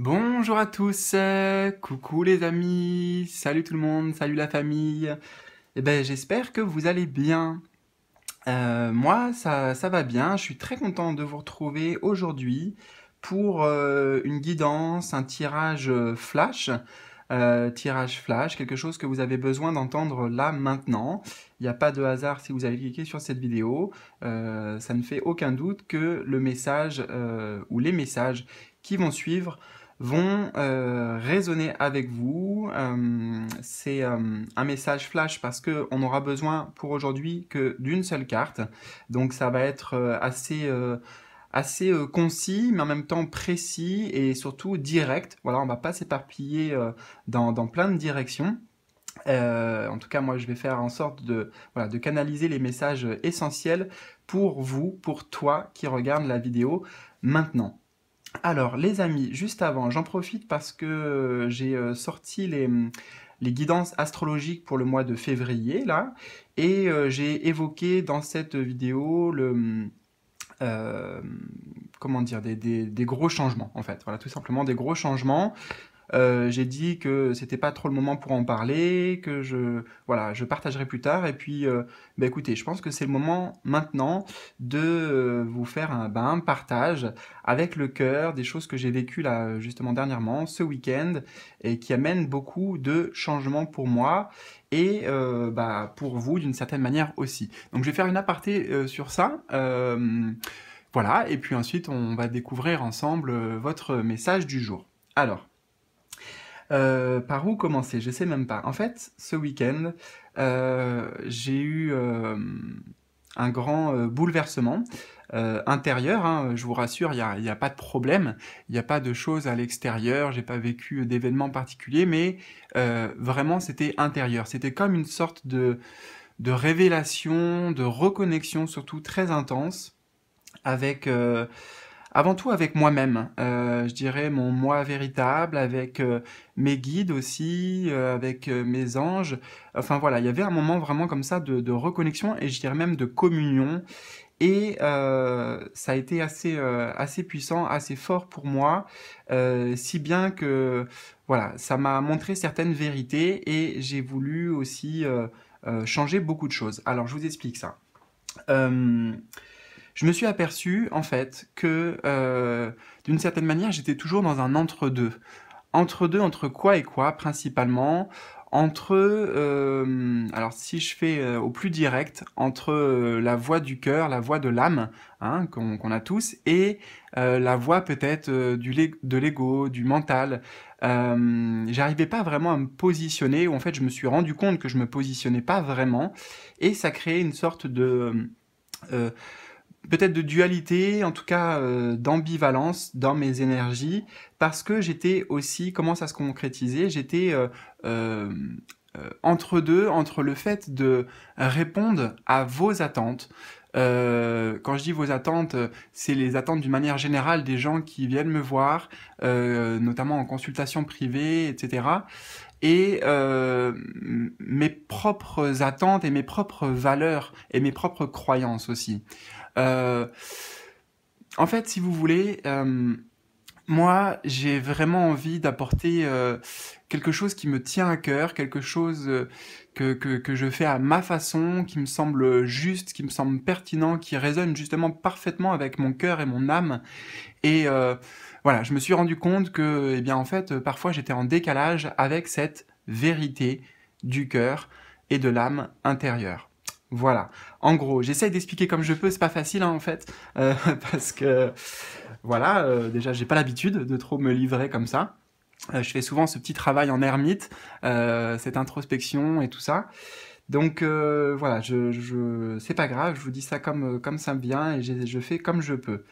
Bonjour à tous, euh, coucou les amis, salut tout le monde, salut la famille. Eh ben j'espère que vous allez bien. Euh, moi ça, va bien, je suis très content de vous retrouver aujourd'hui pour euh, une guidance, un tirage flash. tirage flash, quelque chose que vous avez besoin d'entendre là maintenant. Il n'y a pas de hasard si vous avez cliqué sur cette vidéo. ça ne fait aucun doute que le message ou les messages qui vont suivre vont euh, résonner avec vous. Euh, c'est euh, un message flash parce qu'on aura besoin pour aujourd'hui que d'une seule carte. Donc ça va être assez concis, mais en même temps précis et surtout direct. on ne va pas s'éparpiller dans, plein de directions. en tout cas, moi, je vais faire en sorte de, de canaliser les messages essentiels pour vous, pour toi qui regarde la vidéo maintenant. Alors les amis, juste avant, j'en profite parce que euh, j'ai euh, sorti hum, les, guidances astrologiques pour le mois de février là, et euh, j'ai évoqué dans cette vidéo le... Hum, comment dire, des, des, gros changements en fait. Voilà, tout simplement des gros changements euh, j'ai dit que c'était pas trop le moment pour en parler, que je voilà, je partagerai plus tard. Et puis, euh, bah écoutez, je pense que c'est le moment maintenant de euh, vous faire un, bah, partage avec le cœur des choses que j'ai vécues là justement dernièrement, ce week-end, et qui amènent beaucoup de changements pour moi et bah, pour vous d'une certaine manière aussi. Donc je vais faire une aparté sur ça. voilà, et puis ensuite on va découvrir ensemble votre message du jour. Alors, euh, par où commencer Je sais même pas. En fait, ce week-end, euh, j'ai eu euh, un grand bouleversement intérieur. Hein. je vous rassure, il n'y a, pas de problème, il n'y a pas de choses à l'extérieur. J'ai pas vécu d'événements particuliers, mais vraiment, c'était intérieur. C'était comme une sorte de de révélation, de reconnexion surtout très intense avec avant tout avec moi-même, euh, je dirais mon moi véritable, avec euh, mes guides aussi, euh, avec mes anges. Enfin voilà, il y avait un moment vraiment comme ça de, reconnexion et je dirais même de communion. Et ça a été assez, assez puissant, assez fort pour moi, si bien que voilà, ça m'a montré certaines vérités et j'ai voulu aussi changer beaucoup de choses. Alors je vous explique ça je me suis aperçu, en fait, que euh, d'une certaine manière, j'étais toujours dans un entre-deux. Entre-deux, entre quoi et quoi, principalement entre, euh, alors si je fais euh, au plus direct, entre la voix du cœur, la voix de l'âme, hein, qu'on a tous, et la voix peut-être de l'ego, du mental. J'arrivais pas vraiment à me positionner, ou en fait je me suis rendu compte que je me positionnais pas vraiment, et ça créait une sorte de peut-être de dualité, en tout cas euh, d'ambivalence dans mes énergies, parce que j'étais aussi, comment ça se concrétisait, j'étais euh, euh, entre deux, entre le fait de répondre à vos attentes. quand je dis vos attentes, c'est les attentes d'une manière générale des gens qui viennent me voir, notamment en consultation privée, etc et mes propres attentes et mes propres valeurs et mes propres croyances aussi. Euh, en fait, si vous voulez, euh, moi, j'ai vraiment envie d'apporter euh, quelque chose qui me tient à cœur, quelque chose que, je fais à ma façon, qui me semble juste, qui me semble pertinent, qui résonne justement parfaitement avec mon cœur et mon âme. Et voilà, je me suis rendu compte que, eh bien, en fait, parfois j'étais en décalage avec cette vérité du cœur et de l'âme intérieure. Voilà. En gros, j'essaye d'expliquer comme je peux. C'est pas facile hein, en fait, euh, parce que voilà, euh, déjà j'ai pas l'habitude de trop me livrer comme ça. Euh, je fais souvent ce petit travail en ermite, cette introspection et tout ça. Donc voilà, je, c'est pas grave. Je vous dis ça comme comme ça me vient et je, je fais comme je peux.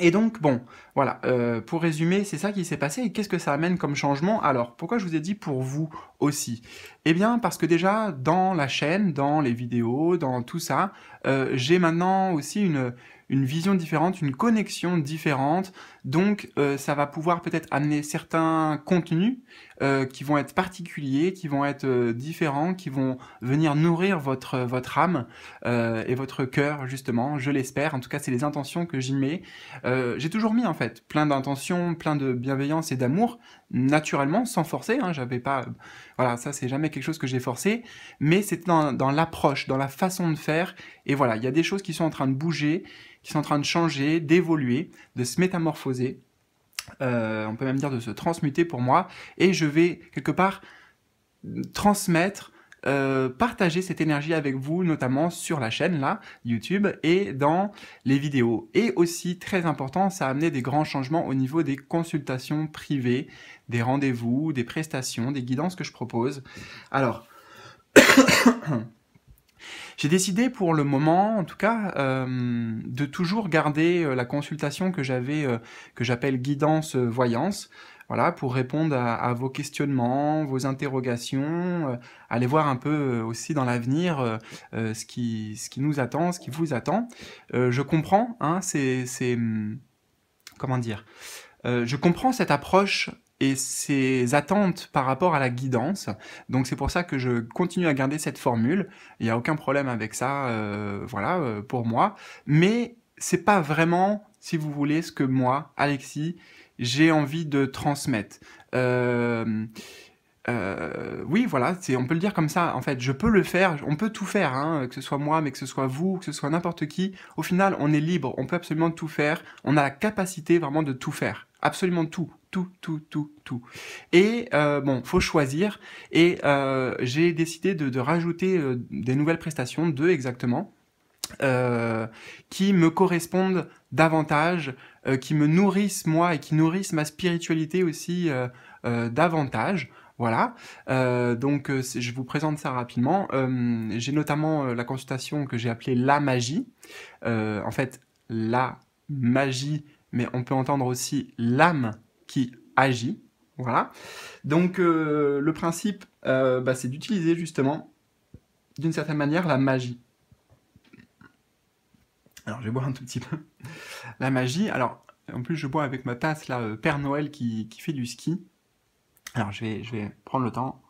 Et donc, bon, voilà, euh, pour résumer, c'est ça qui s'est passé et qu'est-ce que ça amène comme changement Alors, pourquoi je vous ai dit pour vous aussi Eh bien, parce que déjà, dans la chaîne, dans les vidéos, dans tout ça, euh, j'ai maintenant aussi une, une vision différente, une connexion différente. Donc euh, ça va pouvoir peut-être amener certains contenus euh, qui vont être particuliers, qui vont être euh, différents, qui vont venir nourrir votre votre âme et votre cœur justement. Je l'espère. En tout cas, c'est les intentions que j'y mets. J'ai toujours mis en fait plein d'intentions, plein de bienveillance et d'amour naturellement, sans forcer. Hein, J'avais pas, voilà, ça c'est jamais quelque chose que j'ai forcé, mais c'est dans, dans l'approche, dans la façon de faire. Et voilà, il y a des choses qui sont en train de bouger qui sont en train de changer, d'évoluer, de se métamorphoser, on peut même dire de se transmuter pour moi, et je vais quelque part transmettre partager cette énergie avec vous, notamment sur la chaîne là, YouTube, et dans les vidéos. Et aussi, très important, ça a amené des grands changements au niveau des consultations privées, des rendez-vous, des prestations, des guidances que je propose. Alors, j'ai décidé pour le moment, en tout cas, euh, de toujours garder euh, la consultation que j'avais, euh, que j'appelle guidance voyance, voilà, pour répondre à, vos questionnements, vos interrogations, aller voir un peu aussi dans l'avenir ce qui, ce qui nous attend, ce qui vous attend. je comprends, hein, c'est, hum, comment dire, je comprends cette approche et ses attentes par rapport à la guidance. Donc c'est pour ça que je continue à garder cette formule. Il n'y a aucun problème avec ça, euh, voilà, euh, pour moi. Mais c'est pas vraiment, si vous voulez, ce que moi, Alexis, j'ai envie de transmettre. Euh, oui, voilà, c'est, on peut le dire comme ça. En fait, je peux le faire, on peut tout faire, hein, que ce soit moi, mais que ce soit vous, que ce soit n'importe qui. Au final, on est libre, on peut absolument tout faire. On a la capacité vraiment de tout faire, absolument tout tout, tout, tout, tout. Et euh, bon, faut choisir. Et euh, j'ai décidé de, rajouter euh, des nouvelles prestations, deux exactement, euh, qui me correspondent davantage, qui me nourrissent moi et qui nourrissent ma spiritualité aussi davantage. Voilà, donc je vous présente ça rapidement. j'ai notamment la consultation que j'ai appelée La Magie. en fait, la magie, mais on peut entendre aussi l'âme agit. Voilà. Donc euh, le principe, euh, bah, c'est d'utiliser justement, d'une certaine manière, la magie. Alors je vais boire un tout petit peu. La magie, alors en plus je bois avec ma tasse la euh, Père Noël qui, qui fait du ski. Alors je vais, je vais prendre le temps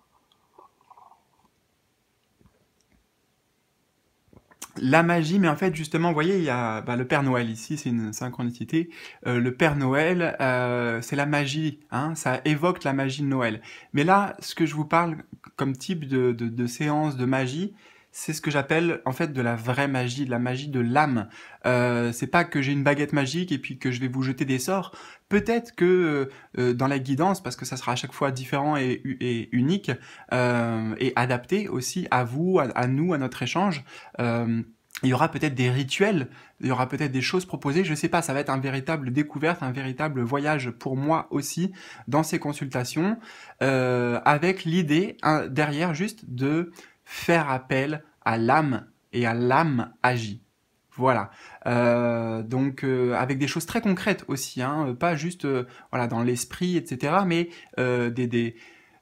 la magie, mais en fait, justement, vous voyez, il y a bah, le Père Noël ici, c'est une synchronicité. Euh, le Père Noël, euh, c'est la magie, hein, ça évoque la magie de Noël. Mais là, ce que je vous parle comme type de, de séance de magie, c'est ce que j'appelle en fait de la vraie magie, de la magie de l'âme. Euh, c'est pas que j'ai une baguette magique et puis que je vais vous jeter des sorts. Peut-être que euh, euh dans la guidance, parce que ça sera à chaque fois différent et, et unique euh, et adapté aussi à vous, à, nous, à notre échange. Euh, il y aura peut-être des rituels, il y aura peut-être des choses proposées, je sais pas, ça va être un véritable découverte, un véritable voyage pour moi aussi dans ces consultations, euh, avec l'idée derrière juste de faire appel à l'âme et à l'âme agit. Voilà. Euh, donc euh, avec des choses très concrètes aussi, hein, pas juste euh, voilà dans l'esprit, etc., mais euh, des, des,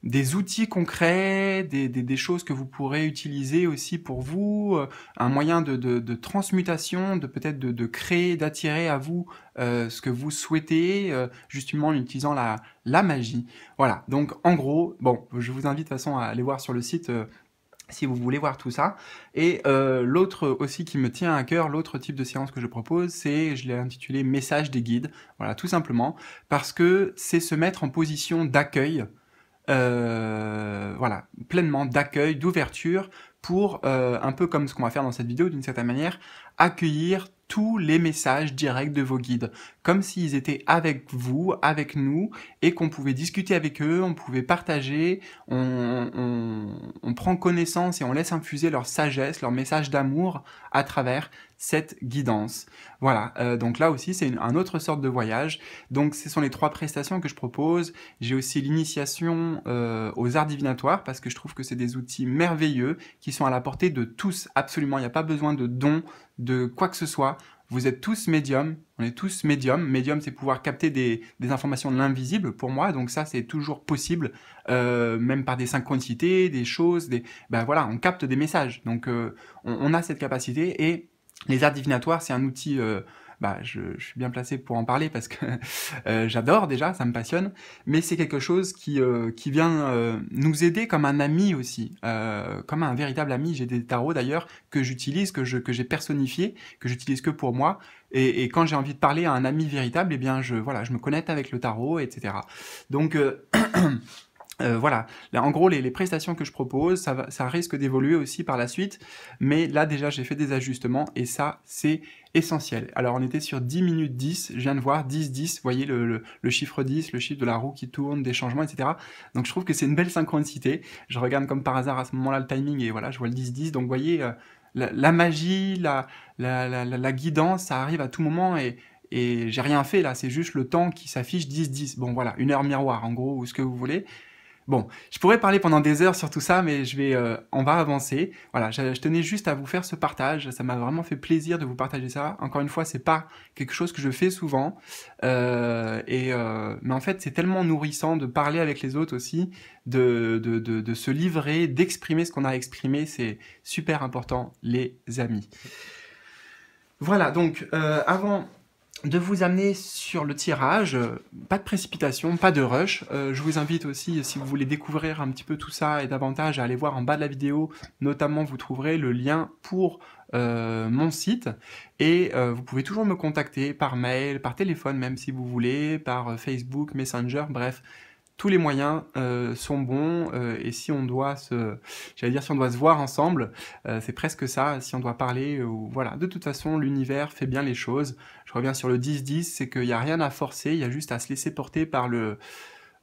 des, outils concrets, des, des, choses que vous pourrez utiliser aussi pour vous, un moyen de, de, de transmutation, de peut-être de, de, créer, d'attirer à vous ce que vous souhaitez, justement en utilisant la, la magie. Voilà. Donc en gros, bon, je vous invite de toute façon à aller voir sur le site si vous voulez voir tout ça. Et euh, l'autre aussi qui me tient à cœur, l'autre type de séance que je propose, c'est, je l'ai intitulé Message des guides, voilà, tout simplement, parce que c'est se mettre en position d'accueil, euh, voilà, pleinement d'accueil, d'ouverture, pour, euh, un peu comme ce qu'on va faire dans cette vidéo d'une certaine manière, accueillir tous les messages directs de vos guides, comme s'ils étaient avec vous, avec nous, et qu'on pouvait discuter avec eux, on pouvait partager, on, on prend connaissance et on laisse infuser leur sagesse, leur message d'amour à travers cette guidance. Voilà, euh, donc là aussi c'est un autre sorte de voyage. Donc ce sont les trois prestations que je propose. J'ai aussi l'initiation euh, aux arts divinatoires parce que je trouve que c'est des outils merveilleux qui sont à la portée de tous, absolument. Il n'y a pas besoin de dons, de quoi que ce soit. Vous êtes tous médiums, on est tous médiums. Médium, c'est pouvoir capter des, informations de l'invisible pour moi, donc ça, c'est toujours possible, euh, même par des synchronicités, des choses, des... Ben voilà, on capte des messages, donc on, on a cette capacité et les arts divinatoires, c'est un outil euh, bah, je, suis bien placé pour en parler parce que euh, j'adore déjà, ça me passionne, mais c'est quelque chose qui, euh, qui vient nous aider comme un ami aussi, comme un véritable ami. J'ai des tarots d'ailleurs que j'utilise, que j'ai que personnifié, que j'utilise que pour moi, et, quand j'ai envie de parler à un ami véritable, eh bien je, voilà, je me connecte avec le tarot, etc. Donc... Euh, voilà, en gros, les, prestations que je propose, ça, risque d'évoluer aussi par la suite, mais là déjà j'ai fait des ajustements et ça c'est essentiel. Alors on était sur 10 minutes 10, je viens de voir 10-10, vous voyez le, chiffre 10, le chiffre de la roue qui tourne, des changements, etc. Donc je trouve que c'est une belle synchronicité. Je regarde comme par hasard à ce moment-là le timing et voilà, je vois le 10-10, donc vous voyez, euh, la, magie, la, guidance, ça arrive à tout moment et, et j'ai rien fait là, c'est juste le temps qui s'affiche 10-10. Bon voilà, une heure miroir en gros, ou ce que vous voulez. Bon, je pourrais parler pendant des heures sur tout ça, mais je vais, euh, on va avancer. Voilà, je, tenais juste à vous faire ce partage. Ça m'a vraiment fait plaisir de vous partager ça. Encore une fois, c'est pas quelque chose que je fais souvent, euh, et euh, mais en fait, c'est tellement nourrissant de parler avec les autres aussi, de de, de se livrer, d'exprimer ce qu'on a exprimé. C'est super important, les amis. Voilà, donc avant de vous amener sur le tirage. Euh, pas de précipitation, pas de rush. Euh, je vous invite aussi, si vous voulez découvrir un petit peu tout ça et davantage, à aller voir en bas de la vidéo. Notamment, vous trouverez le lien pour euh, mon site. Et vous pouvez toujours me contacter par mail, par téléphone même si vous voulez, par Facebook, Messenger, bref. Tous les moyens sont bons et si on doit se, j'allais dire si on doit se voir ensemble, c'est presque ça. Si on doit parler, voilà. De toute façon, l'univers fait bien les choses je reviens sur le 10-10, c'est qu'il n'y a rien à forcer, il y a juste à se laisser porter par le,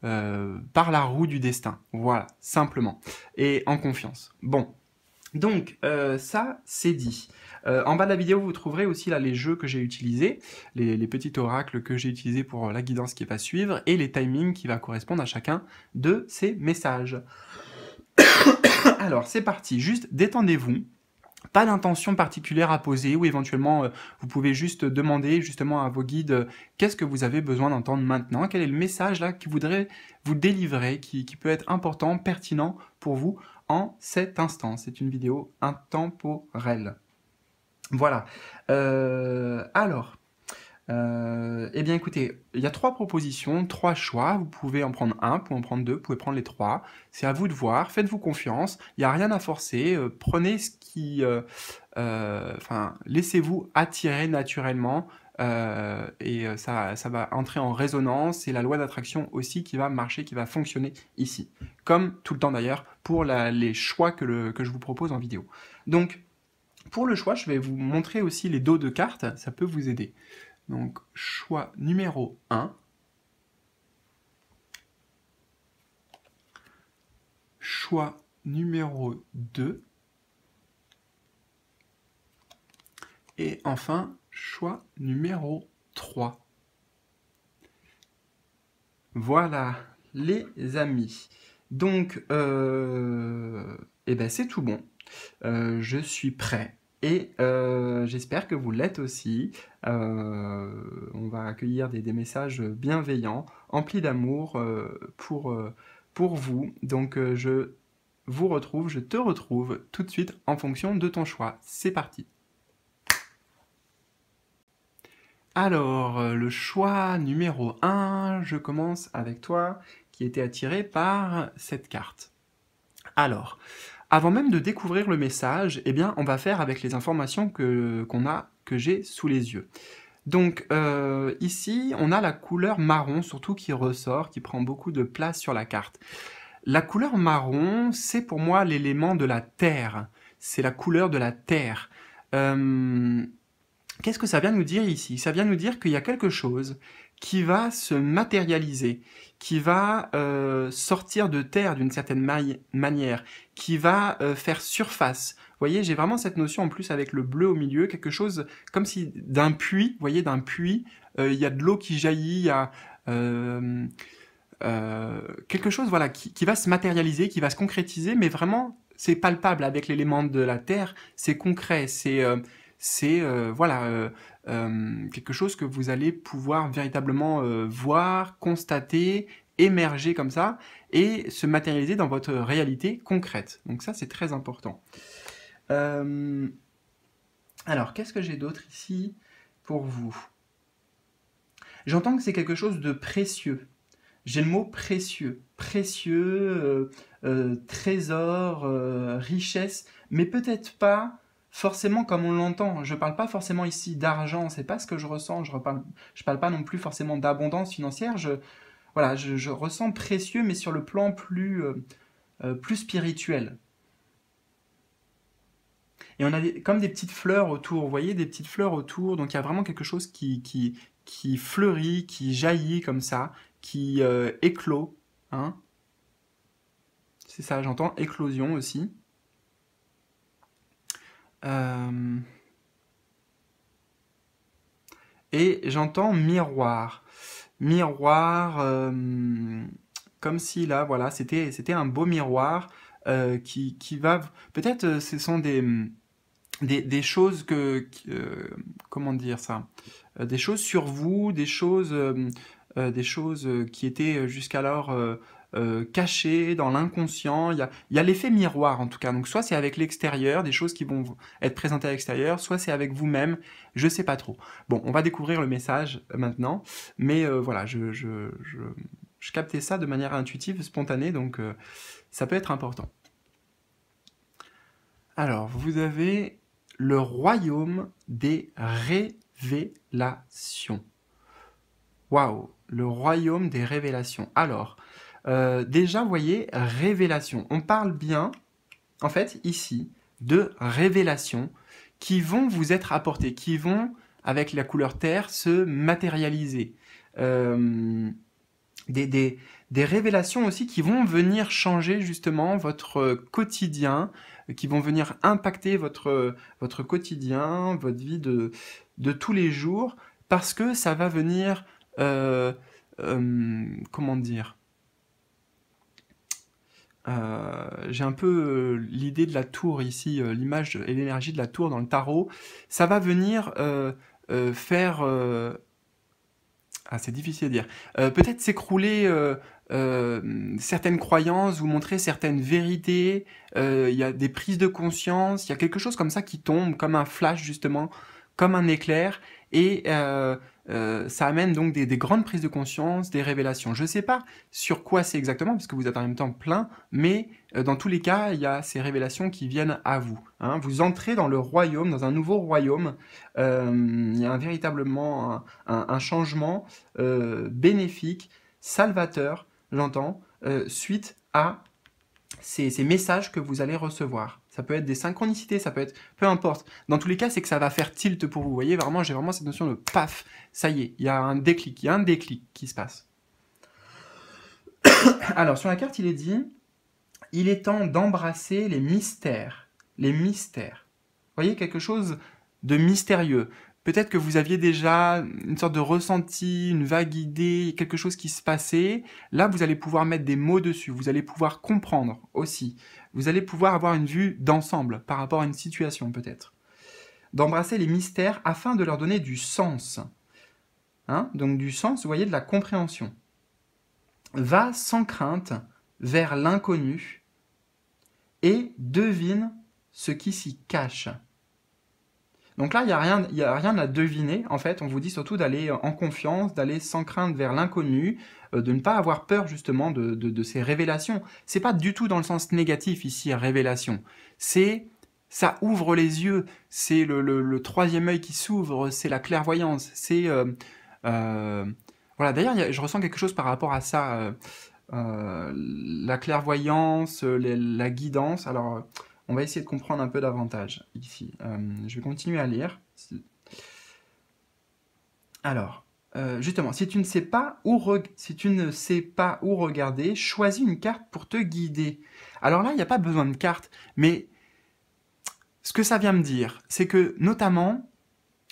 euh, par la roue du destin. Voilà, simplement. Et en confiance. Bon. Donc, euh, ça, c'est dit. Euh, en bas de la vidéo, vous trouverez aussi là les jeux que j'ai utilisés, les, petits oracles que j'ai utilisés pour la guidance qui va suivre, et les timings qui vont correspondre à chacun de ces messages. Alors, c'est parti. Juste, détendez-vous pas d'intention particulière à poser ou éventuellement euh, vous pouvez juste demander justement à vos guides euh, qu'est-ce que vous avez besoin d'entendre maintenant, quel est le message là qui voudrait vous délivrer, qui, peut être important, pertinent pour vous en cet instant. C'est une vidéo intemporelle. Voilà. Euh, alors, euh, eh bien écoutez, il y a trois propositions, trois choix. Vous pouvez en prendre un, vous pouvez en prendre deux, vous pouvez prendre les trois. C'est à vous de voir, faites-vous confiance, il n'y a rien à forcer, euh, prenez ce qui... Euh, enfin, laissez-vous attirer naturellement et ça, va entrer en résonance. C'est la loi d'attraction aussi qui va marcher, qui va fonctionner ici. Comme tout le temps d'ailleurs pour les choix que, je vous propose en vidéo. Donc, pour le choix, je vais vous montrer aussi les dos de cartes, ça peut vous aider. Donc choix numéro 1. Choix numéro 2. Et enfin, choix numéro 3. Voilà, les amis. Donc, euh, eh ben, c'est tout bon. Euh, je suis prêt et euh, j'espère que vous l'êtes aussi. Euh, on va accueillir des, messages bienveillants, emplis d'amour euh, pour, pour vous. Donc je vous retrouve, je te retrouve tout de suite en fonction de ton choix. C'est parti. Alors, le choix numéro 1, je commence avec toi, qui était attiré par cette carte. Alors, avant même de découvrir le message, eh bien, on va faire avec les informations que qu'on a, que j'ai sous les yeux. Donc euh, ici, on a la couleur marron surtout qui ressort, qui prend beaucoup de place sur la carte. La couleur marron, c'est pour moi l'élément de la terre. C'est la couleur de la terre. Euh, qu'est-ce que ça vient nous dire ici Ça vient nous dire qu'il y a quelque chose qui va se matérialiser qui va euh, sortir de terre d'une certaine manière, qui va euh, faire surface. Vous voyez, j'ai vraiment cette notion en plus avec le bleu au milieu, quelque chose comme si d'un puits, vous voyez, d'un puits, euh, il y a de l'eau qui jaillit, il y a quelque chose voilà, qui, va se matérialiser, qui va se concrétiser, mais vraiment c'est palpable avec l'élément de la terre, c'est concret, c'est c'est euh, voilà euh, euh, quelque chose que vous allez pouvoir véritablement voir, constater, émerger comme ça et se matérialiser dans votre réalité concrète. Donc ça c'est très important. alors qu'est-ce que j'ai d'autre ici pour vous J'entends que c'est quelque chose de précieux. J'ai le mot précieux, précieux, trésor, richesse, mais peut-être pas forcément comme on l'entend. Je ne parle pas forcément ici d'argent, c'est pas ce que je ressens. Je ne parle, pas non plus forcément d'abondance financière. Je, voilà, je, ressens précieux, mais sur le plan plus, euh, euh, plus spirituel. Et on a comme des petites fleurs autour, vous voyez, des petites fleurs autour. Donc il y a vraiment quelque chose qui, fleurit, qui jaillit comme ça, qui euh, éclos hein. c'est ça, j'entends éclosion aussi. Euh, et j'entends miroir. Miroir, euh, comme si là, voilà, c'était, un beau miroir euh, qui, va... Peut-être ce sont des, des, choses que... comment dire ça Des choses sur vous, des choses... des choses qui étaient jusqu'alors euh, caché, dans l'inconscient. Il y a, l'effet miroir en tout cas. Donc soit c'est avec l'extérieur, des choses qui vont être présentées à l'extérieur, soit c'est avec vous-même, je sais pas trop. Bon, on va découvrir le message euh, maintenant, mais euh, voilà, je, captais ça de manière intuitive, spontanée, donc ça peut être important. Alors, vous avez le royaume des révélations. Waouh, le royaume des révélations. Alors, euh, déjà, vous voyez, révélation. On parle bien, en fait, ici, de révélations qui vont vous être apportées, qui vont, avec la couleur terre, se matérialiser. Euh, des, révélations aussi qui vont venir changer justement votre euh, quotidien, qui vont venir impacter votre, votre quotidien, votre vie de, tous les jours, parce que ça va venir, comment dire, euh, j'ai un peu euh, l'idée de la tour ici, euh, l'image et l'énergie de la tour dans le tarot. Ça va venir faire... Ah, c'est difficile à dire. Peut-être s'écrouler certaines croyances vous montrer certaines vérités. Il y a des prises de conscience. Il y a quelque chose comme ça qui tombe, comme un flash justement, comme un éclair. Et euh, ça amène donc des, grandes prises de conscience, des révélations. Je ne sais pas sur quoi c'est exactement, parce que vous êtes en même temps plein, mais euh, dans tous les cas, il y a ces révélations qui viennent à vous. Hein. Vous entrez dans le royaume, dans un nouveau royaume. Euh, il y a véritablement un, changement bénéfique, salvateur, j'entends, suite à ces messages que vous allez recevoir ça peut être des synchronicités, ça peut être... Peu importe. Dans tous les cas, c'est que ça va faire tilt pour vous. Vous voyez, vraiment, j'ai vraiment cette notion de paf, ça y est, il y a un déclic, il y a un déclic qui se passe. Alors, sur la carte, il est dit, il est temps d'embrasser les mystères. Les mystères. Vous voyez, quelque chose de mystérieux peut-être que vous aviez déjà une sorte de ressenti, une vague idée, quelque chose qui se passait. Là, vous allez pouvoir mettre des mots dessus, vous allez pouvoir comprendre aussi. Vous allez pouvoir avoir une vue d'ensemble par rapport à une situation peut-être. D'embrasser les mystères afin de leur donner du sens. Hein? Donc du sens, vous voyez, de la compréhension. Va sans crainte vers l'inconnu et devine ce qui s'y cache. Donc là, il n'y a, rien, a rien à deviner. En fait, on vous dit surtout d'aller euh, en confiance, d'aller sans crainte vers l'inconnu, euh, de ne pas avoir peur justement de, ces révélations. C'est pas du tout dans le sens négatif ici, révélation. C'est ça ouvre les yeux, c'est le, troisième œil qui s'ouvre, c'est la clairvoyance, c'est... Euh, voilà, d'ailleurs, je ressens quelque chose par rapport à ça, la clairvoyance, la guidance, alors on va essayer de comprendre un peu davantage ici. Euh, je vais continuer à lire. Alors, euh, justement, si tu, ne sais pas où si tu ne sais pas où regarder, choisis une carte pour te guider. Alors là, il n'y a pas besoin de carte, mais ce que ça vient me dire, c'est que notamment,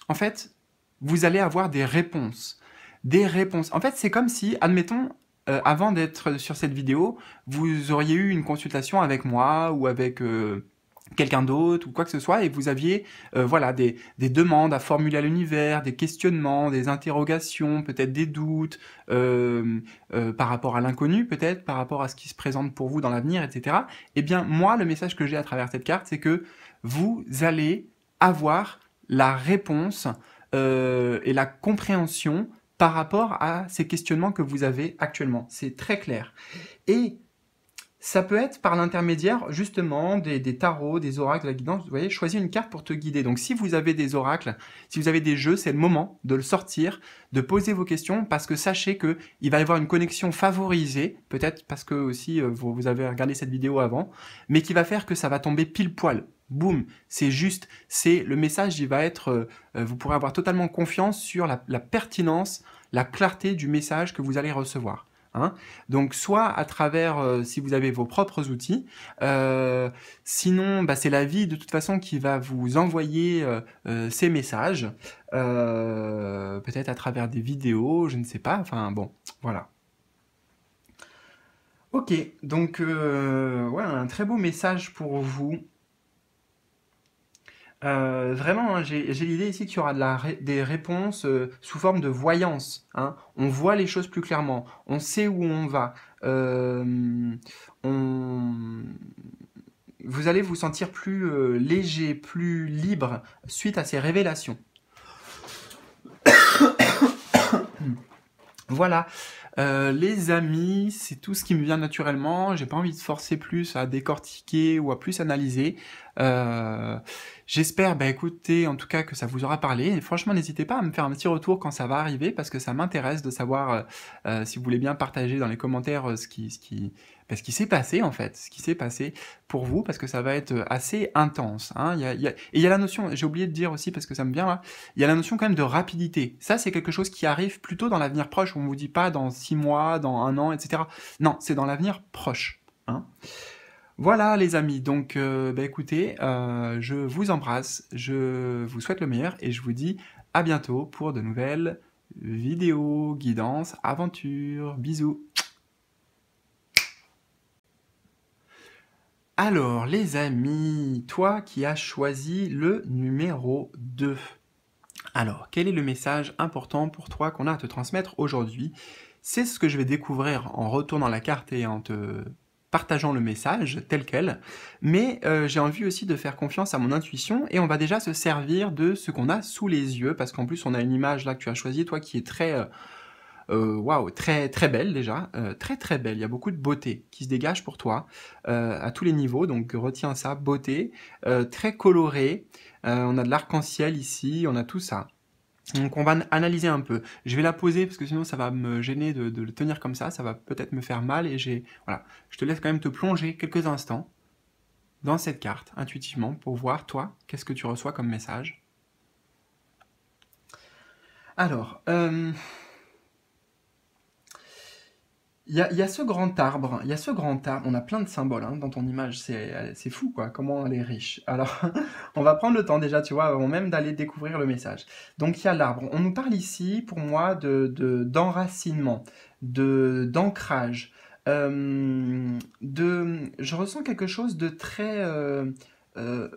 en fait, vous allez avoir des réponses. Des réponses. En fait, c'est comme si, admettons, euh, avant d'être sur cette vidéo, vous auriez eu une consultation avec moi ou avec euh, quelqu'un d'autre ou quoi que ce soit et vous aviez euh, voilà des, des, demandes à formuler à l'univers, des questionnements, des interrogations, peut-être des doutes par rapport à l'inconnu, peut-être par rapport à ce qui se présente pour vous dans l'avenir, etc. Eh bien moi, le message que j'ai à travers cette carte, c'est que vous allez avoir la réponse et la compréhension par rapport à ces questionnements que vous avez actuellement. C'est très clair. Et ça peut être par l'intermédiaire justement des, tarots, des oracles, la guidance. Vous voyez, choisis une carte pour te guider. Donc si vous avez des oracles, si vous avez des jeux, c'est le moment de le sortir, de poser vos questions, parce que sachez que va y avoir une connexion favorisée, peut-être parce que aussi euh, vous avez regardé cette vidéo avant, mais qui va faire que ça va tomber pile poil boum, c'est juste, c'est le message, qui va être, euh, vous pourrez avoir totalement confiance sur la, pertinence, la clarté du message que vous allez recevoir. Hein. Donc soit à travers, euh, si vous avez vos propres outils, euh, sinon bah, c'est la vie de toute façon qui va vous envoyer ces messages, peut-être à travers des vidéos, je ne sais pas, enfin bon, voilà. Ok, donc voilà, un très beau message pour vous. Euh, vraiment, hein, j'ai l'idée ici qu'il y aura de des réponses euh, sous forme de voyance. Hein. On voit les choses plus clairement, on sait où on va. Euh, vous allez vous sentir plus léger, plus libre suite à ces révélations. voilà. Euh, les amis, c'est tout ce qui me vient naturellement. J'ai pas envie de forcer plus à décortiquer ou à plus analyser. Euh, j'espère, bah écoutez, en tout cas que ça vous aura parlé. Et franchement, n'hésitez pas à me faire un petit retour quand ça va arriver parce que ça m'intéresse de savoir euh, si vous voulez bien partager dans les commentaires ce qui, ce qui ce qui s'est passé en fait, ce qui s'est passé pour vous, parce que ça va être euh, assez intense. Hein. Et il y a la notion, j'ai oublié de dire aussi parce que ça me vient là, il y a la notion quand même de rapidité. Ça c'est quelque chose qui arrive plutôt dans l'avenir proche, on ne vous dit pas dans six mois, dans un an, etc. Non, c'est dans l'avenir proche. Hein. Voilà les amis, donc euh, bah, écoutez, euh, je vous embrasse, je vous souhaite le meilleur et je vous dis à bientôt pour de nouvelles vidéos, guidances, aventures. Bisous Alors, les amis, toi qui as choisi le numéro 2. Alors, quel est le message important pour toi qu'on a à te transmettre aujourd'hui C'est ce que je vais découvrir en retournant la carte et en te partageant le message tel quel, mais euh, j'ai envie aussi de faire confiance à mon intuition et on va déjà se servir de ce qu'on a sous les yeux, parce qu'en plus on a une image là que tu as choisie, toi qui est très... Euh, euh, waouh, wow, très très belle déjà, euh, très très belle. Il y a beaucoup de beauté qui se dégage pour toi euh, à tous les niveaux, donc retiens ça, beauté, très colorée. on a de l'arc-en-ciel ici, on a tout ça. Donc on va analyser un peu. Je vais la poser parce que sinon ça va me gêner de, le tenir comme ça, ça va peut-être me faire mal et j'ai voilà. Je te laisse quand même te plonger quelques instants dans cette carte intuitivement pour voir toi qu'est-ce que tu reçois comme message. Alors, euh, il y, a, ce grand arbre, il y a ce grand arbre, on a plein de symboles hein, dans ton image, c'est fou quoi, comment elle est riche. Alors, on va prendre le temps déjà, tu vois, avant même d'aller découvrir le message. Donc il y a l'arbre, on nous parle ici, pour moi, d'enracinement, de, d'ancrage, euh, de, Je ressens quelque chose de très... Euh, euh,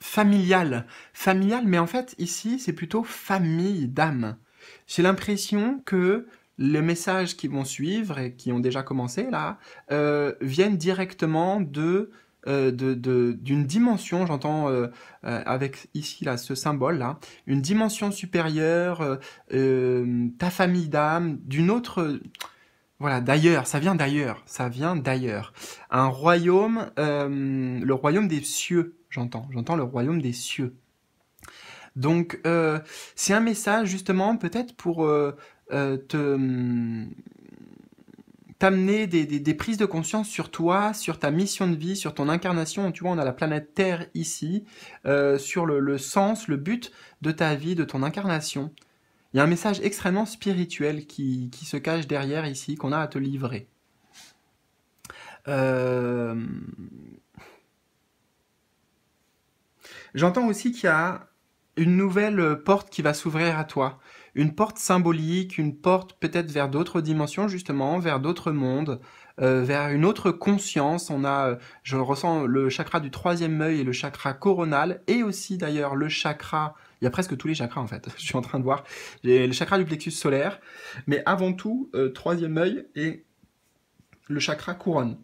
familial. Familial, mais en fait, ici, c'est plutôt famille d'âme. J'ai l'impression que les messages qui vont suivre et qui ont déjà commencé là euh, viennent directement euh, de d'une dimension, j'entends euh, avec ici là ce symbole là, une dimension supérieure, ta famille d'âme, d'une autre, voilà d'ailleurs, ça vient d'ailleurs, ça vient d'ailleurs, un royaume, le royaume des cieux, j'entends, j'entends le royaume des cieux. Donc c'est un message justement peut-être pour euh, mm, t'amener des, prises de conscience sur toi, sur ta mission de vie, sur ton incarnation. Tu vois, on a la planète Terre ici, euh, sur le, sens, le but de ta vie, de ton incarnation. Il y a un message extrêmement spirituel qui, se cache derrière ici, qu'on a à te livrer. Euh, j'entends aussi qu'il y a une nouvelle porte qui va s'ouvrir à toi une porte symbolique, une porte peut-être vers d'autres dimensions justement, vers d'autres mondes, euh, vers une autre conscience. On a, euh, je ressens le chakra du troisième œil et le chakra coronal, et aussi d'ailleurs le chakra. Il y a presque tous les chakras en fait. Je suis en train de voir le chakra du plexus solaire, mais avant tout euh, troisième œil et le chakra couronne.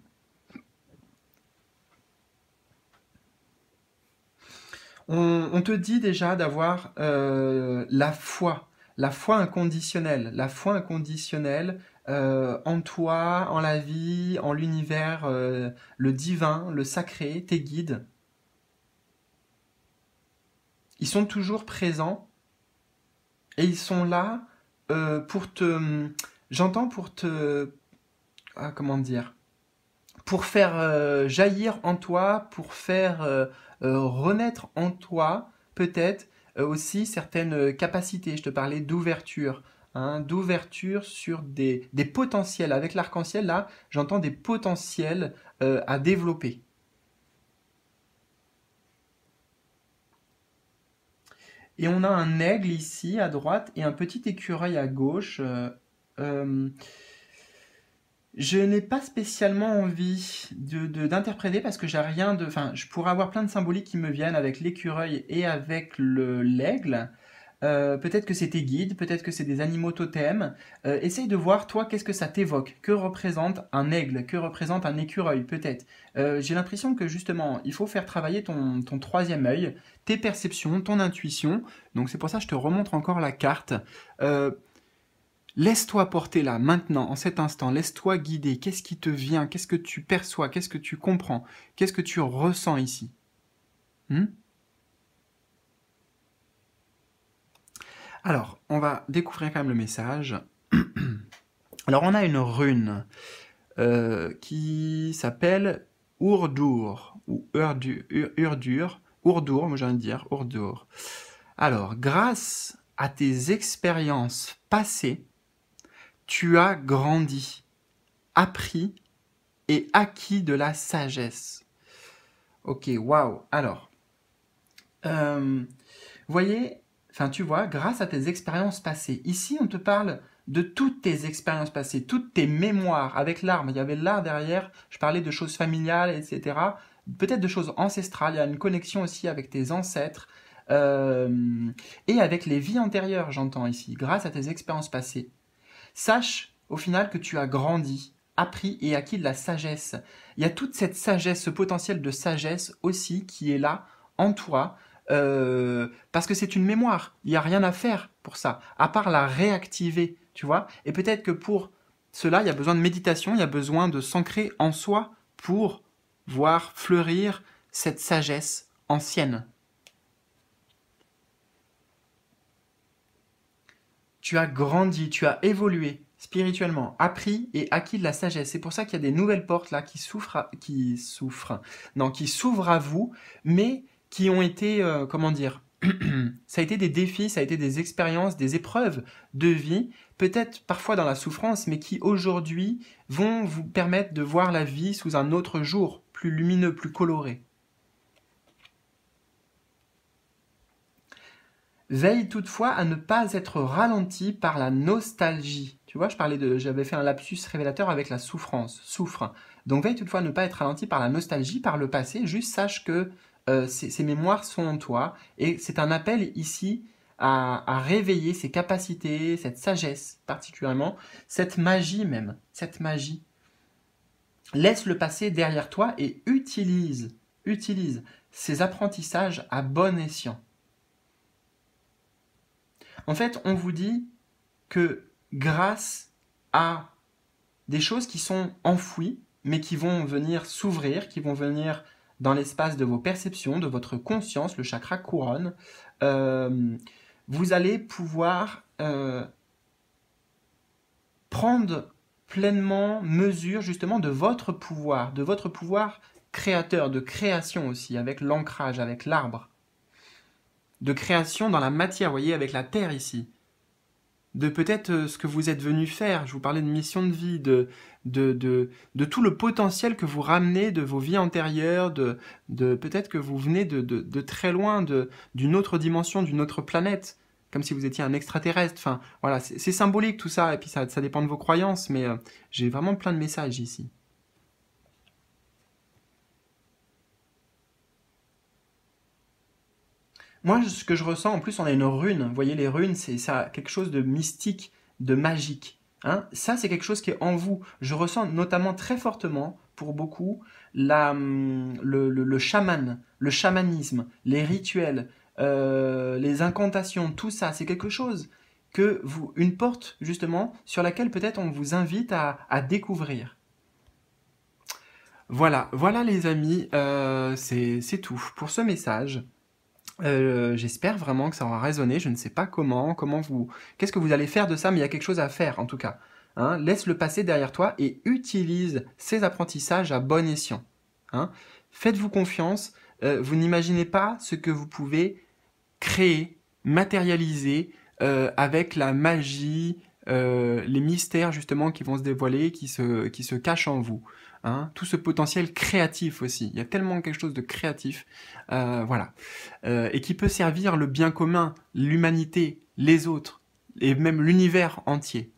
On, te dit déjà d'avoir la foi la foi inconditionnelle, la foi inconditionnelle euh, en toi, en la vie, en l'univers, euh, le divin, le sacré, tes guides. Ils sont toujours présents et ils sont là euh, pour te... J'entends pour te... Ah, comment dire Pour faire jaillir en toi, pour faire renaître en toi peut-être euh, aussi certaines euh, capacités. Je te parlais d'ouverture. Hein, d'ouverture sur des, potentiels. Avec l'arc-en-ciel, là, j'entends des potentiels euh, à développer. Et on a un aigle ici à droite et un petit écureuil à gauche. Je n'ai pas spécialement envie d'interpréter de, parce que j'ai rien de... Enfin, je pourrais avoir plein de symboliques qui me viennent avec l'écureuil et avec l'aigle. Euh, peut-être que c'est tes guides, peut-être que c'est des animaux totems. Euh, essaye de voir, toi, qu'est-ce que ça t'évoque Que représente un aigle Que représente un écureuil, peut-être euh, J'ai l'impression que, justement, il faut faire travailler ton, ton, troisième œil, tes perceptions, ton intuition. Donc c'est pour ça que je te remontre encore la carte. Laisse-toi porter là, maintenant, en cet instant, laisse-toi guider. Qu'est-ce qui te vient Qu'est-ce que tu perçois Qu'est-ce que tu comprends Qu'est-ce que tu ressens ici hmm? Alors, on va découvrir quand même le message. Alors, on a une rune euh, qui s'appelle Urdur, ou Urdur, Urdur, Urdur, moi j'ai envie de dire Urdur. Alors, grâce à tes expériences passées, tu as grandi, appris et acquis de la sagesse. Ok, waouh. Alors, euh, voyez, enfin tu vois, grâce à tes expériences passées. Ici, on te parle de toutes tes expériences passées, toutes tes mémoires avec l'arme. Il y avait l'art derrière. Je parlais de choses familiales, etc. Peut-être de choses ancestrales. Il y a une connexion aussi avec tes ancêtres. Euh, et avec les vies antérieures, j'entends ici, grâce à tes expériences passées. Sache au final que tu as grandi, appris et acquis de la sagesse. Il y a toute cette sagesse, ce potentiel de sagesse aussi qui est là en toi, euh, parce que c'est une mémoire. Il n'y a rien à faire pour ça, à part la réactiver, tu vois. Et peut-être que pour cela, il y a besoin de méditation, il y a besoin de s'ancrer en soi pour voir fleurir cette sagesse ancienne. tu as grandi, tu as évolué spirituellement, appris et acquis de la sagesse. C'est pour ça qu'il y a des nouvelles portes là qui souffrent, qui souffrent, non, qui s'ouvrent à vous, mais qui ont été, euh, comment dire, ça a été des défis, ça a été des expériences, des épreuves de vie, peut-être parfois dans la souffrance, mais qui aujourd'hui vont vous permettre de voir la vie sous un autre jour, plus lumineux, plus coloré. Veille toutefois à ne pas être ralenti par la nostalgie. Tu vois, je parlais de, j'avais fait un lapsus révélateur avec la souffrance, souffre. Donc veille toutefois à ne pas être ralenti par la nostalgie, par le passé. Juste sache que euh, ces, mémoires sont en toi et c'est un appel ici à, réveiller ces capacités, cette sagesse particulièrement, cette magie même, cette magie. Laisse le passé derrière toi et utilise, utilise ces apprentissages à bon escient. En fait, on vous dit que grâce à des choses qui sont enfouies, mais qui vont venir s'ouvrir, qui vont venir dans l'espace de vos perceptions, de votre conscience, le chakra couronne, euh, vous allez pouvoir euh, prendre pleinement mesure justement de votre pouvoir, de votre pouvoir créateur, de création aussi, avec l'ancrage, avec l'arbre de création dans la matière, voyez, avec la terre ici. De peut-être euh, ce que vous êtes venu faire, je vous parlais de mission de vie, de, de, de, tout le potentiel que vous ramenez de vos vies antérieures, de, de peut-être que vous venez de, très loin, d'une autre dimension, d'une autre planète, comme si vous étiez un extraterrestre. Enfin, voilà, c'est symbolique tout ça, et puis ça, ça dépend de vos croyances, mais euh, j'ai vraiment plein de messages ici. Moi, ce que je ressens, en plus, on a une rune. Vous voyez, les runes, c'est ça, quelque chose de mystique, de magique. Hein ça, c'est quelque chose qui est en vous. Je ressens notamment très fortement, pour beaucoup, la, hum, le, le, chaman, le chamanisme, les rituels, euh, les incantations, tout ça, c'est quelque chose que vous, une porte justement sur laquelle peut-être on vous invite à, découvrir. Voilà, voilà les amis, euh, c'est tout pour ce message. Euh, j'espère vraiment que ça aura résonné. Je ne sais pas comment, comment vous, qu'est-ce que vous allez faire de ça, mais il y a quelque chose à faire en tout cas. Hein. Laisse le passé derrière toi et utilise ces apprentissages à bon escient. Hein. Faites-vous confiance. Euh, vous n'imaginez pas ce que vous pouvez créer, matérialiser euh, avec la magie, les mystères justement qui vont se dévoiler, qui se cachent en vous. Hein, tout ce potentiel créatif aussi. Il y a tellement quelque chose de créatif, euh, voilà, euh, et qui peut servir le bien commun, l'humanité, les autres, et même l'univers entier.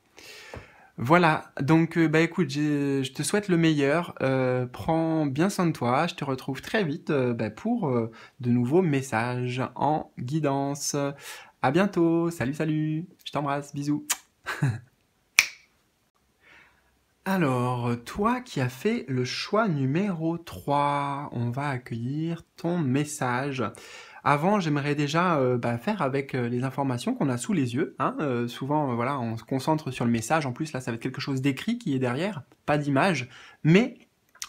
Voilà, donc euh, bah écoute, je te souhaite le meilleur, prends bien soin de toi, je te retrouve très vite bah, pour de nouveaux messages en guidance. À bientôt, salut salut, je t'embrasse, bisous. Alors, toi qui as fait le choix numéro 3, on va accueillir ton message. Avant, j'aimerais déjà euh, bah, faire avec euh, les informations qu'on a sous les yeux. Hein. Euh, souvent, voilà, on se concentre sur le message. En plus, là, ça va être quelque chose d'écrit qui est derrière, pas d'image. Mais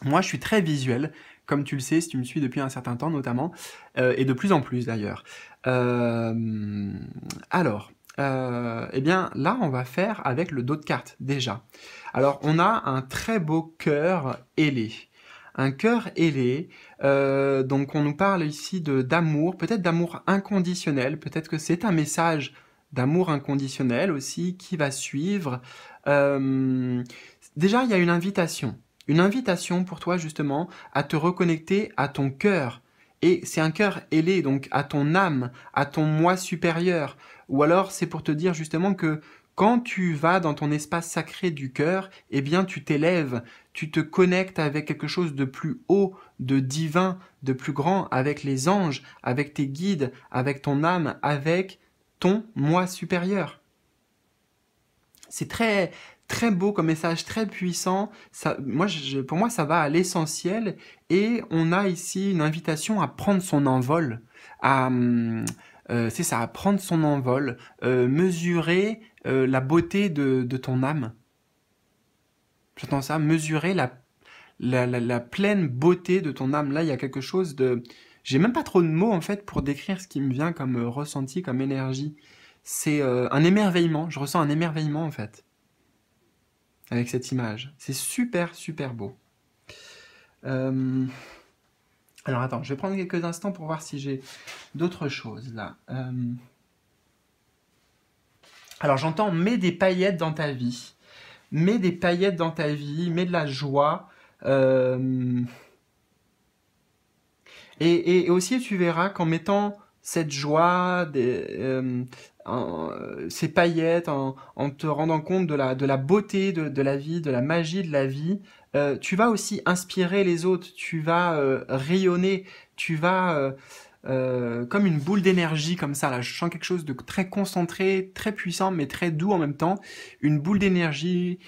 moi, je suis très visuel, comme tu le sais, si tu me suis depuis un certain temps notamment, et de plus en plus d'ailleurs. alors, euh, eh bien là on va faire avec le dos de carte déjà. Alors on a un très beau cœur ailé. Un cœur ailé, euh, donc on nous parle ici d'amour, peut-être d'amour inconditionnel, peut-être que c'est un message d'amour inconditionnel aussi qui va suivre. Euh, déjà il y a une invitation, une invitation pour toi justement à te reconnecter à ton cœur, et c'est un cœur ailé donc à ton âme, à ton moi supérieur. Ou alors c'est pour te dire justement que quand tu vas dans ton espace sacré du cœur, eh bien tu t'élèves, tu te connectes avec quelque chose de plus haut, de divin, de plus grand, avec les anges, avec tes guides, avec ton âme, avec ton moi supérieur. C'est très, très beau comme message, très puissant. Ça, moi, pour moi, ça va à l'essentiel. Et on a ici une invitation à prendre son envol, euh, euh, c'est ça, à prendre son envol, euh, mesurer la beauté de, ton âme. J'entends ça, mesurer la, la, pleine beauté de ton âme. Là, il y a quelque chose de... J'ai même pas trop de mots, en fait, pour décrire ce qui me vient comme ressenti, comme énergie. C'est un émerveillement, je ressens un émerveillement, en fait avec cette image. C'est super, super beau. Euh, alors attends, je vais prendre quelques instants pour voir si j'ai d'autres choses là. Euh, alors j'entends mets des paillettes dans ta vie. Mets des paillettes dans ta vie, mets de la joie. Euh, et, aussi tu verras qu'en mettant cette joie, des, en, ses paillettes, en, te rendant compte de la, de la beauté de, la vie, de la magie de la vie, euh, tu vas aussi inspirer les autres, tu vas euh, rayonner, tu vas euh, comme une boule d'énergie comme ça. Là, je sens quelque chose de très concentré, très puissant, mais très doux en même temps. Une boule d'énergie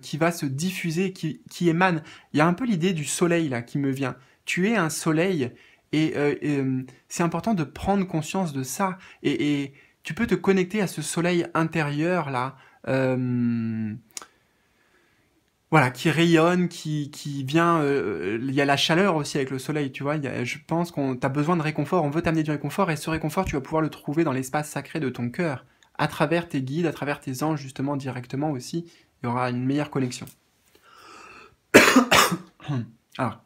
qui va se diffuser, qui, émane. Il y a un peu l'idée du soleil là qui me vient. Tu es un soleil. Et, c'est important de prendre conscience de ça. et tu peux te connecter à ce soleil intérieur là, euh, voilà, qui rayonne, qui, vient. Euh, euh, il y a la chaleur aussi avec le soleil, tu vois. je pense qu'on as besoin de réconfort, on veut t'amener du réconfort, et ce réconfort, tu vas pouvoir le trouver dans l'espace sacré de ton cœur, à travers tes guides, à travers tes anges, justement, directement aussi. Il y aura une meilleure connexion. Alors,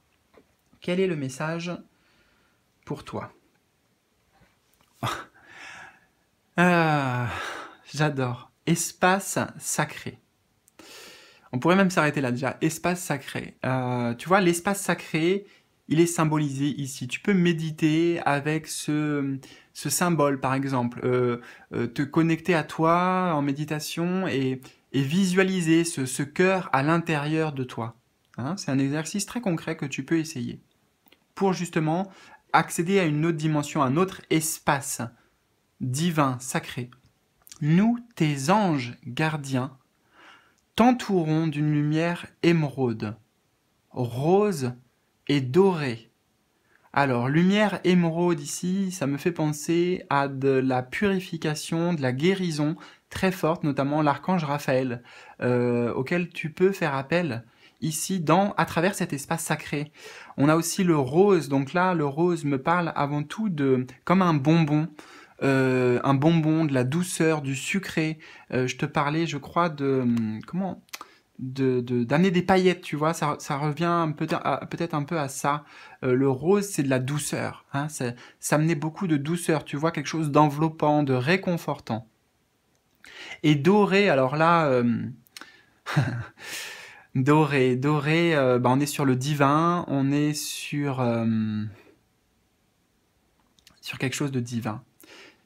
quel est le message pour toi ah, j'adore. Espace sacré. On pourrait même s'arrêter là déjà. Espace sacré. Euh, tu vois, l'espace sacré, il est symbolisé ici. Tu peux méditer avec ce, symbole, par exemple. Euh, euh, te connecter à toi en méditation et, visualiser ce, cœur à l'intérieur de toi. Hein, c'est un exercice très concret que tu peux essayer. Pour justement accéder à une autre dimension, à un autre espace divin, sacré, nous, tes anges gardiens, t'entourons d'une lumière émeraude, rose et dorée. Alors, lumière émeraude ici, ça me fait penser à de la purification, de la guérison très forte, notamment l'archange Raphaël, euh, auquel tu peux faire appel ici dans à travers cet espace sacré. On a aussi le rose, donc là le rose me parle avant tout de comme un bonbon. Euh, un bonbon, de la douceur, du sucré. Euh, je te parlais, je crois, de hum, comment d'amener de, des paillettes, tu vois, ça, ça revient peut-être un peu à ça. Euh, le rose, c'est de la douceur, hein, ça, ça amenait beaucoup de douceur, tu vois, quelque chose d'enveloppant, de réconfortant. Et doré, alors là, hum, doré, doré, bah, on est sur le divin, on est sur hum, sur quelque chose de divin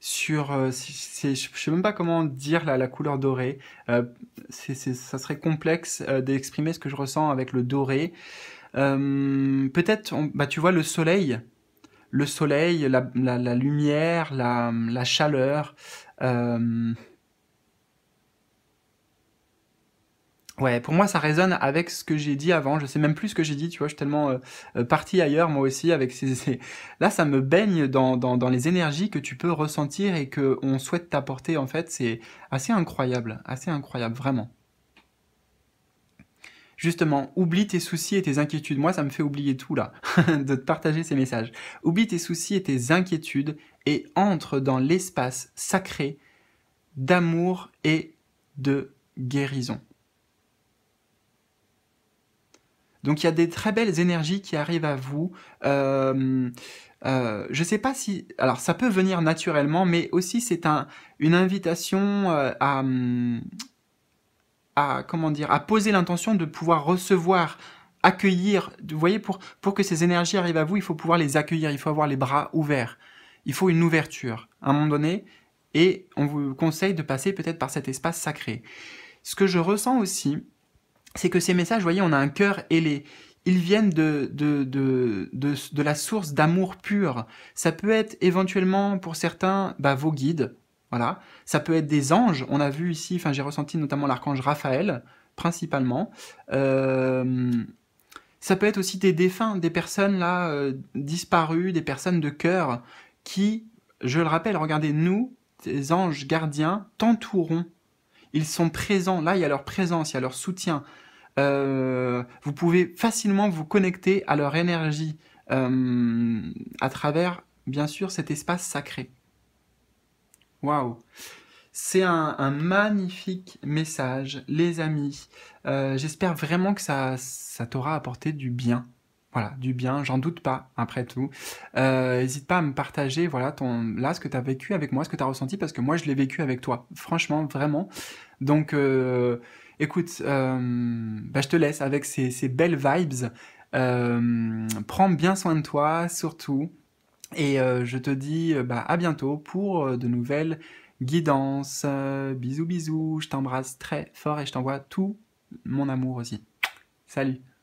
sur, euh, je sais même pas comment dire la, couleur dorée. Euh, c'est, ça serait complexe euh, d'exprimer ce que je ressens avec le doré. Euh, peut-être, bah, tu vois, le soleil, le soleil, la, la, la lumière, la, chaleur. Ouais, pour moi, ça résonne avec ce que j'ai dit avant. Je sais même plus ce que j'ai dit, tu vois. Je suis tellement euh, euh, parti ailleurs, moi aussi, avec ces, Là, ça me baigne dans, les énergies que tu peux ressentir et que on souhaite t'apporter, en fait. C'est assez incroyable, assez incroyable, vraiment. Justement, oublie tes soucis et tes inquiétudes. Moi, ça me fait oublier tout, là, de te partager ces messages. Oublie tes soucis et tes inquiétudes et entre dans l'espace sacré d'amour et de guérison. Donc il y a des très belles énergies qui arrivent à vous. Euh, euh, je ne sais pas si... Alors ça peut venir naturellement, mais aussi c'est un, une invitation euh, à, à... Comment dire À poser l'intention de pouvoir recevoir accueillir, vous voyez, pour, pour que ces énergies arrivent à vous, il faut pouvoir les accueillir, il faut avoir les bras ouverts, il faut une ouverture à un moment donné, et on vous conseille de passer peut-être par cet espace sacré. Ce que je ressens aussi, c'est que ces messages, vous voyez, on a un cœur ailé. Ils viennent de, de, de, de, la source d'amour pur. Ça peut être éventuellement, pour certains, bah, vos guides. Voilà. Ça peut être des anges. On a vu ici, enfin, j'ai ressenti notamment l'archange Raphaël, principalement. Euh, ça peut être aussi des défunts, des personnes là euh, disparues, des personnes de cœur qui, je le rappelle, regardez, nous, des anges gardiens, t'entourons. Ils sont présents, là il y a leur présence, il y a leur soutien, euh, vous pouvez facilement vous connecter à leur énergie euh, à travers, bien sûr, cet espace sacré. Waouh c'est un, magnifique message, les amis. Euh, j'espère vraiment que ça, ça t'aura apporté du bien. Voilà, du bien, j'en doute pas, après tout. N'hésite pas à me partager, voilà, ton, là, ce que tu as vécu avec moi, ce que tu as ressenti, parce que moi, je l'ai vécu avec toi, franchement, vraiment. Donc, Écoute, euh, bah, je te laisse avec ces, belles vibes. Euh, prends bien soin de toi, surtout. Et euh, je te dis bah, à bientôt pour de nouvelles guidances. bisous, bisous. Je t'embrasse très fort et je t'envoie tout mon amour aussi. Salut